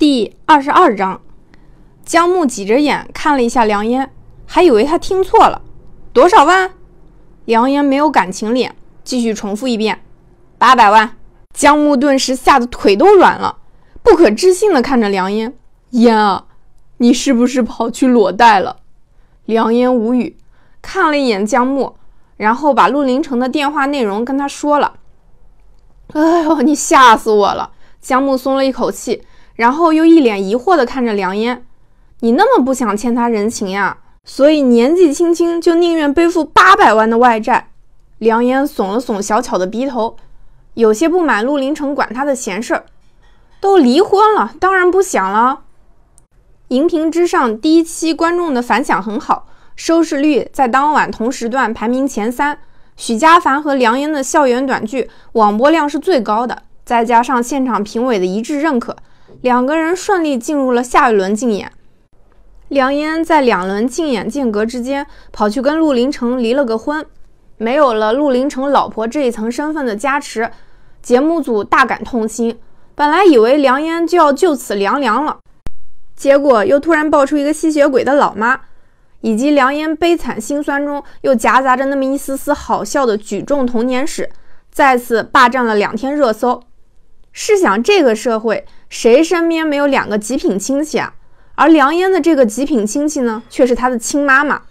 第二十二章，江木挤着眼看了一下梁烟，还以为他听错了。多少万？梁烟没有感情脸，继续重复一遍：“八百万。”江木顿时吓得腿都软了，不可置信的看着梁烟：“烟啊，你是不是跑去裸贷了？”梁烟无语，看了一眼江木，然后把陆林城的电话内容跟他说了。“哎呦，你吓死我了！”江木松了一口气。然后又一脸疑惑地看着梁嫣，你那么不想欠他人情呀？所以年纪轻轻就宁愿背负八百万的外债。梁嫣耸了耸小巧的鼻头，有些不满陆林城管他的闲事儿。都离婚了，当然不想了。荧屏之上第一期观众的反响很好，收视率在当晚同时段排名前三。许佳凡和梁嫣的校园短剧网播量是最高的，再加上现场评委的一致认可。两个人顺利进入了下一轮竞演。梁嫣在两轮竞演间隔之间跑去跟陆林城离了个婚，没有了陆林城老婆这一层身份的加持，节目组大感痛心。本来以为梁嫣就要就此凉凉了，结果又突然爆出一个吸血鬼的老妈，以及梁嫣悲惨心酸中又夹杂着那么一丝丝好笑的举重童年史，再次霸占了两天热搜。试想这个社会。谁身边没有两个极品亲戚啊？而梁嫣的这个极品亲戚呢，却是她的亲妈妈。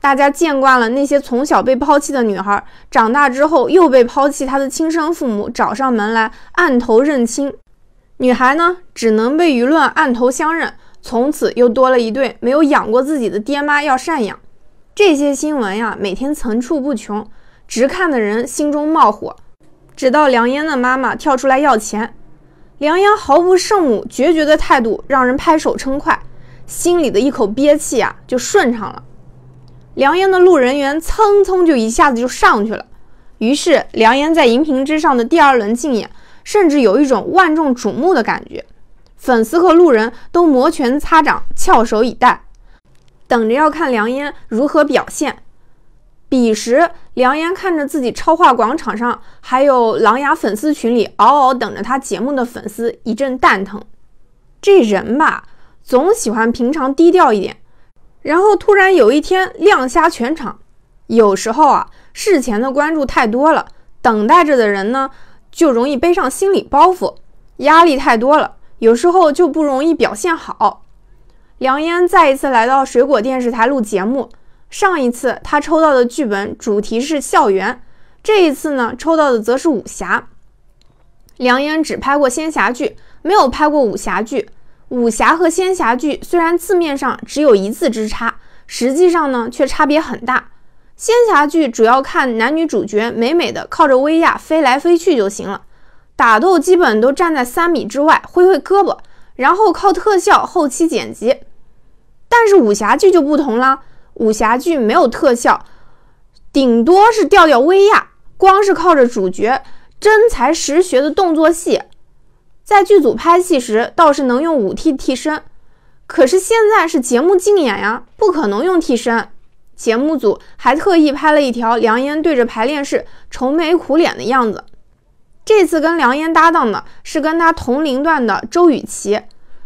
大家见惯了那些从小被抛弃的女孩，长大之后又被抛弃，她的亲生父母找上门来按头认亲，女孩呢，只能被舆论按头相认，从此又多了一对没有养过自己的爹妈要赡养。这些新闻呀，每天层出不穷，直看的人心中冒火。直到梁嫣的妈妈跳出来要钱。梁言毫不圣母、决绝的态度，让人拍手称快，心里的一口憋气啊就顺畅了。梁言的路人缘蹭蹭就一下子就上去了，于是梁言在荧屏之上的第二轮竞演，甚至有一种万众瞩目的感觉，粉丝和路人都摩拳擦掌、翘首以待，等着要看梁言如何表现。彼时，梁嫣看着自己超话广场上，还有狼牙粉丝群里嗷嗷等着他节目的粉丝，一阵蛋疼。这人吧，总喜欢平常低调一点，然后突然有一天亮瞎全场。有时候啊，事前的关注太多了，等待着的人呢，就容易背上心理包袱，压力太多了，有时候就不容易表现好。梁嫣再一次来到水果电视台录节目。上一次他抽到的剧本主题是校园，这一次呢抽到的则是武侠。梁嫣只拍过仙侠剧，没有拍过武侠剧。武侠和仙侠剧虽然字面上只有一字之差，实际上呢却差别很大。仙侠剧主要看男女主角美美的靠着威亚飞来飞去就行了，打斗基本都站在三米之外挥挥胳膊，然后靠特效后期剪辑。但是武侠剧就不同啦。武侠剧没有特效，顶多是调调威亚，光是靠着主角真才实学的动作戏。在剧组拍戏时倒是能用武替替身，可是现在是节目竞演呀，不可能用替身。节目组还特意拍了一条梁嫣对着排练室愁眉苦脸的样子。这次跟梁嫣搭档的是跟他同龄段的周雨绮。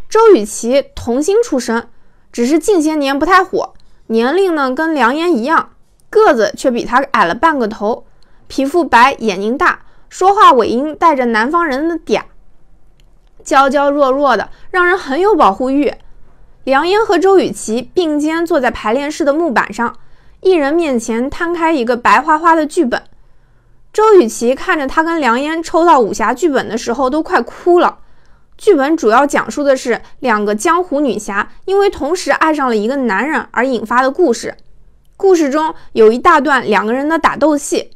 周雨绮童星出身，只是近些年不太火。年龄呢跟梁嫣一样，个子却比她矮了半个头，皮肤白，眼睛大，说话尾音带着南方人的嗲，娇娇弱弱的，让人很有保护欲。梁嫣和周雨琦并肩坐在排练室的木板上，一人面前摊开一个白花花的剧本。周雨琦看着他跟梁嫣抽到武侠剧本的时候，都快哭了。剧本主要讲述的是两个江湖女侠因为同时爱上了一个男人而引发的故事。故事中有一大段两个人的打斗戏，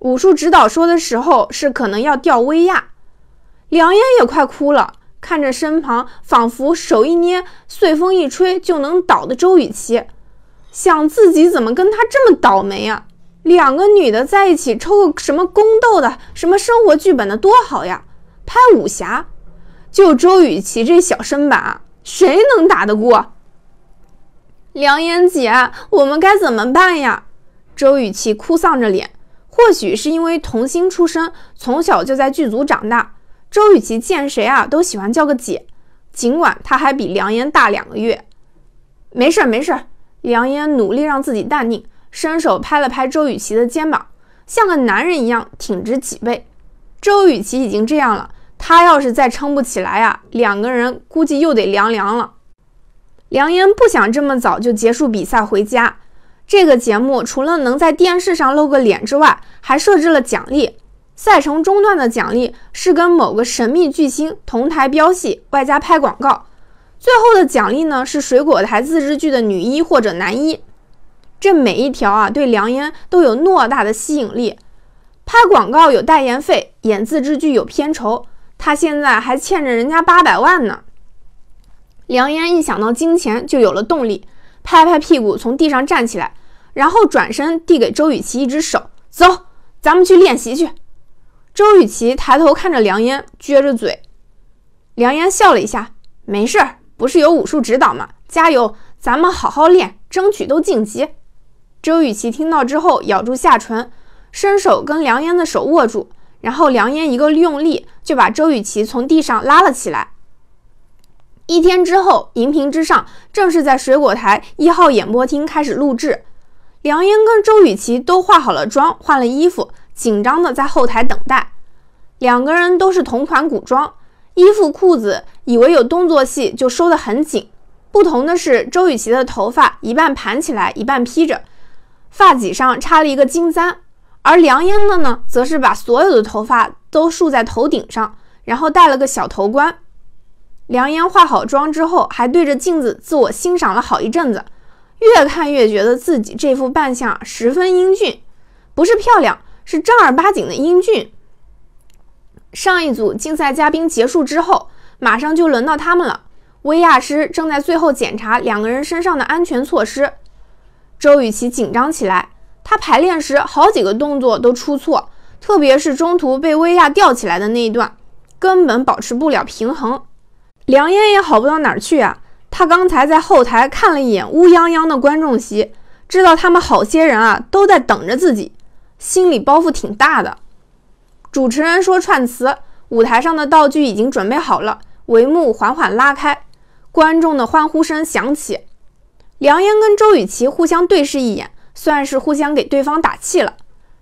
武术指导说的时候是可能要掉威亚，梁烟也快哭了，看着身旁仿佛手一捏、碎风一吹就能倒的周雨琪，想自己怎么跟他这么倒霉啊？两个女的在一起抽个什么宫斗的、什么生活剧本的多好呀，拍武侠。就周雨琪这小身板，谁能打得过？梁颜姐，我们该怎么办呀？周雨琪哭丧着脸，或许是因为童星出身，从小就在剧组长大。周雨琪见谁啊都喜欢叫个姐，尽管她还比梁颜大两个月。没事没事，梁颜努力让自己淡定，伸手拍了拍周雨琪的肩膀，像个男人一样挺直脊背。周雨琪已经这样了。他要是再撑不起来啊，两个人估计又得凉凉了。梁嫣不想这么早就结束比赛回家。这个节目除了能在电视上露个脸之外，还设置了奖励。赛程中段的奖励是跟某个神秘巨星同台飙戏，外加拍广告。最后的奖励呢是水果台自制剧的女一或者男一。这每一条啊，对梁嫣都有偌大的吸引力。拍广告有代言费，演自制剧有片酬。他现在还欠着人家八百万呢。梁嫣一想到金钱，就有了动力，拍拍屁股从地上站起来，然后转身递给周雨琪一只手：“走，咱们去练习去。”周雨琪抬头看着梁嫣，撅着嘴。梁嫣笑了一下：“没事儿，不是有武术指导吗？加油，咱们好好练，争取都晋级。”周雨琪听到之后，咬住下唇，伸手跟梁嫣的手握住。然后梁嫣一个用力就把周雨琪从地上拉了起来。一天之后，荧屏之上正是在水果台一号演播厅开始录制。梁烟跟周雨琪都化好了妆，换了衣服，紧张的在后台等待。两个人都是同款古装衣服裤子，以为有动作戏就收得很紧。不同的是，周雨琪的头发一半盘起来，一半披着，发髻上插了一个金簪。而梁嫣的呢，则是把所有的头发都束在头顶上，然后戴了个小头冠。梁嫣化好妆之后，还对着镜子自我欣赏了好一阵子，越看越觉得自己这副扮相十分英俊，不是漂亮，是正儿八经的英俊。上一组竞赛嘉宾结束之后，马上就轮到他们了。威亚师正在最后检查两个人身上的安全措施，周雨琪紧张起来。他排练时好几个动作都出错，特别是中途被威亚吊起来的那一段，根本保持不了平衡。梁烟也好不到哪儿去啊，他刚才在后台看了一眼乌泱泱的观众席，知道他们好些人啊都在等着自己，心里包袱挺大的。主持人说串词，舞台上的道具已经准备好了，帷幕缓缓拉开，观众的欢呼声响起。梁烟跟周雨琪互相对视一眼。算是互相给对方打气了。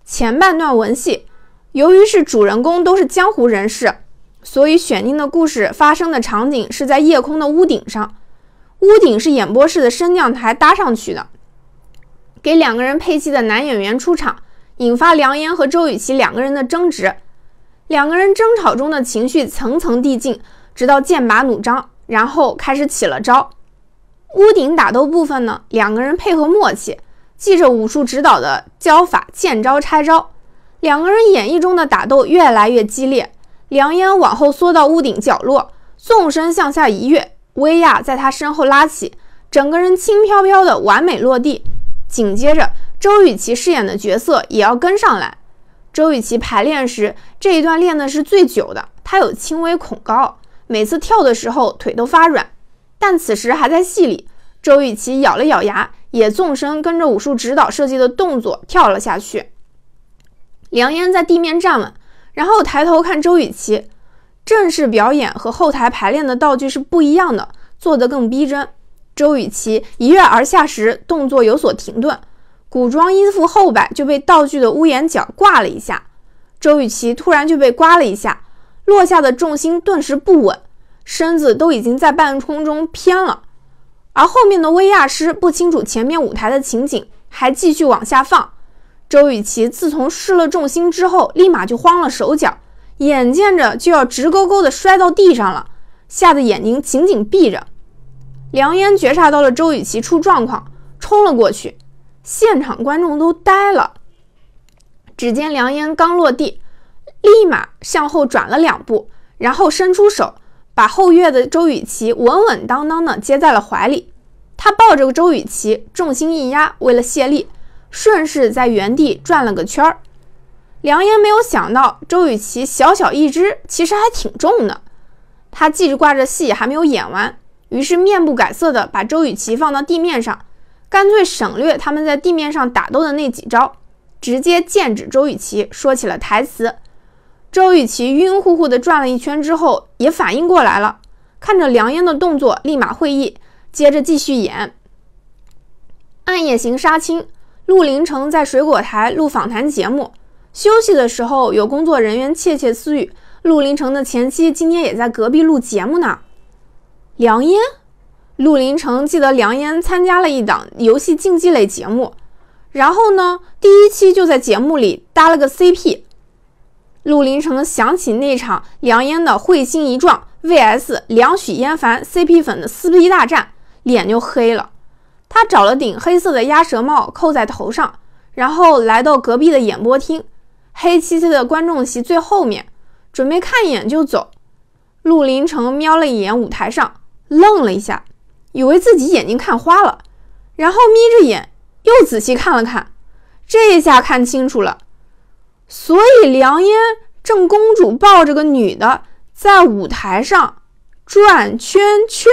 前半段文戏，由于是主人公都是江湖人士，所以选定的故事发生的场景是在夜空的屋顶上。屋顶是演播室的升降台搭上去的。给两个人配戏的男演员出场，引发梁岩和周雨绮两个人的争执。两个人争吵中的情绪层层递进，直到剑拔弩张，然后开始起了招。屋顶打斗部分呢，两个人配合默契。记着武术指导的教法，见招拆招。两个人演绎中的打斗越来越激烈。梁烟往后缩到屋顶角落，纵身向下一跃。威亚在他身后拉起，整个人轻飘飘的，完美落地。紧接着，周雨琪饰演的角色也要跟上来。周雨琪排练时这一段练的是最久的，她有轻微恐高，每次跳的时候腿都发软。但此时还在戏里，周雨琪咬了咬牙。也纵身跟着武术指导设计的动作跳了下去。梁嫣在地面站稳，然后抬头看周雨琪。正式表演和后台排练的道具是不一样的，做得更逼真。周雨琪一跃而下时，动作有所停顿，古装衣服后摆就被道具的屋檐角挂了一下。周雨琪突然就被刮了一下，落下的重心顿时不稳，身子都已经在半空中偏了。而后面的威亚师不清楚前面舞台的情景，还继续往下放。周雨琪自从失了重心之后，立马就慌了手脚，眼见着就要直勾勾的摔到地上了，吓得眼睛紧紧闭着。梁嫣觉察到了周雨琪出状况，冲了过去。现场观众都呆了。只见梁嫣刚落地，立马向后转了两步，然后伸出手。把后院的周雨琪稳稳当当的接在了怀里，他抱着周雨琪，重心一压，为了泄力，顺势在原地转了个圈儿。梁岩没有想到，周雨绮小小一只，其实还挺重的。他记着挂着戏还没有演完，于是面不改色的把周雨琪放到地面上，干脆省略他们在地面上打斗的那几招，直接剑指周雨琪，说起了台词。周雨琪晕乎乎地转了一圈之后，也反应过来了，看着梁嫣的动作，立马会意，接着继续演。暗夜行杀青，陆林城在水果台录访谈节目，休息的时候，有工作人员窃窃私语，陆林城的前妻今天也在隔壁录节目呢。梁嫣，陆林城记得梁嫣参加了一档游戏竞技类节目，然后呢，第一期就在节目里搭了个 CP。陆林城想起那场梁嫣的彗星一撞 vs 梁许烟凡 CP 粉的撕逼大战，脸就黑了。他找了顶黑色的鸭舌帽扣在头上，然后来到隔壁的演播厅，黑漆漆的观众席最后面，准备看一眼就走。陆林城瞄了一眼舞台上，愣了一下，以为自己眼睛看花了，然后眯着眼又仔细看了看，这下看清楚了。所以，梁燕正公主抱着个女的在舞台上转圈圈。